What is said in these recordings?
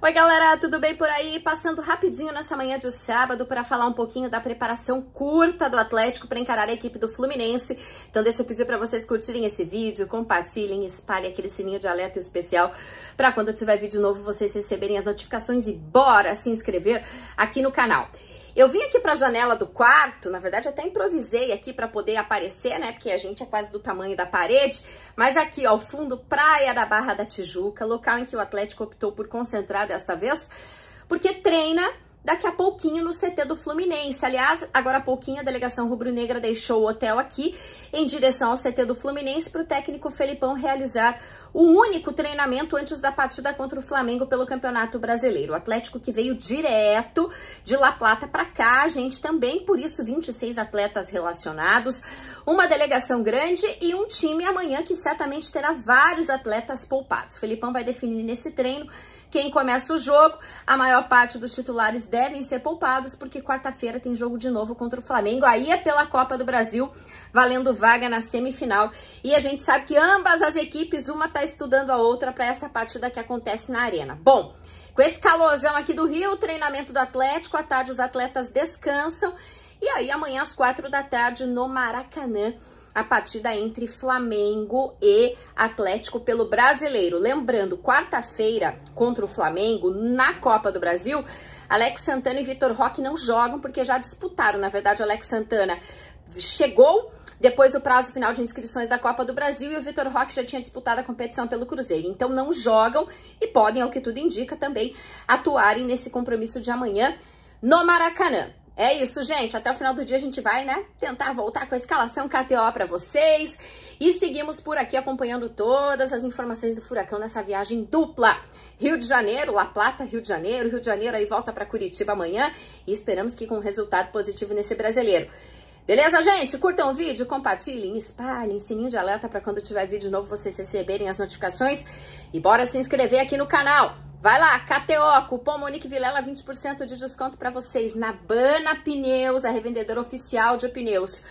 Oi, galera, tudo bem por aí? Passando rapidinho nessa manhã de sábado para falar um pouquinho da preparação curta do Atlético para encarar a equipe do Fluminense. Então, deixa eu pedir para vocês curtirem esse vídeo, compartilhem, espalhem aquele sininho de alerta especial para quando tiver vídeo novo vocês receberem as notificações e bora se inscrever aqui no canal. Eu vim aqui para a janela do quarto, na verdade até improvisei aqui para poder aparecer, né? Porque a gente é quase do tamanho da parede, mas aqui ao fundo, praia da Barra da Tijuca, local em que o Atlético optou por concentrar desta vez, porque treina daqui a pouquinho no CT do Fluminense. Aliás, agora há pouquinho a delegação rubro-negra deixou o hotel aqui em direção ao CT do Fluminense para o técnico Felipão realizar o único treinamento antes da partida contra o Flamengo pelo Campeonato Brasileiro. O Atlético que veio direto de La Plata para cá, gente, também por isso 26 atletas relacionados, uma delegação grande e um time amanhã que certamente terá vários atletas poupados. O Felipão vai definir nesse treino quem começa o jogo, a maior parte dos titulares devem ser poupados, porque quarta-feira tem jogo de novo contra o Flamengo. Aí é pela Copa do Brasil, valendo vaga na semifinal. E a gente sabe que ambas as equipes, uma está estudando a outra para essa partida que acontece na Arena. Bom, com esse calorzão aqui do Rio, treinamento do Atlético, à tarde os atletas descansam. E aí amanhã às quatro da tarde no Maracanã a partida entre Flamengo e Atlético pelo Brasileiro. Lembrando, quarta-feira contra o Flamengo na Copa do Brasil, Alex Santana e Vitor Roque não jogam porque já disputaram. Na verdade, Alex Santana chegou depois do prazo final de inscrições da Copa do Brasil e o Vitor Roque já tinha disputado a competição pelo Cruzeiro. Então não jogam e podem, ao que tudo indica, também atuarem nesse compromisso de amanhã no Maracanã. É isso, gente. Até o final do dia a gente vai, né, tentar voltar com a escalação KTO para vocês. E seguimos por aqui acompanhando todas as informações do furacão nessa viagem dupla. Rio de Janeiro, La Plata, Rio de Janeiro, Rio de Janeiro aí volta para Curitiba amanhã e esperamos que com um resultado positivo nesse brasileiro. Beleza, gente? Curtam o vídeo, compartilhem, espalhem, sininho de alerta para quando tiver vídeo novo vocês receberem as notificações e bora se inscrever aqui no canal. Vai lá, KTO, cupom Monique Vilela, 20% de desconto para vocês na Bana Pneus, a revendedora oficial de pneus.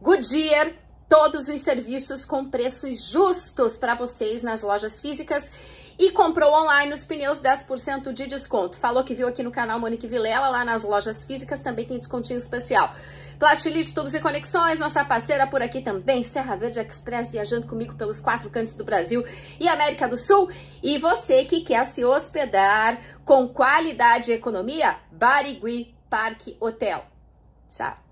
Goodyear, todos os serviços com preços justos para vocês nas lojas físicas e comprou online os pneus 10% de desconto. Falou que viu aqui no canal Monique Vilela, lá nas lojas físicas também tem descontinho especial. Plastilite, tubos e conexões, nossa parceira por aqui também, Serra Verde Express, viajando comigo pelos quatro cantos do Brasil e América do Sul. E você que quer se hospedar com qualidade e economia, Barigui Parque Hotel. Tchau.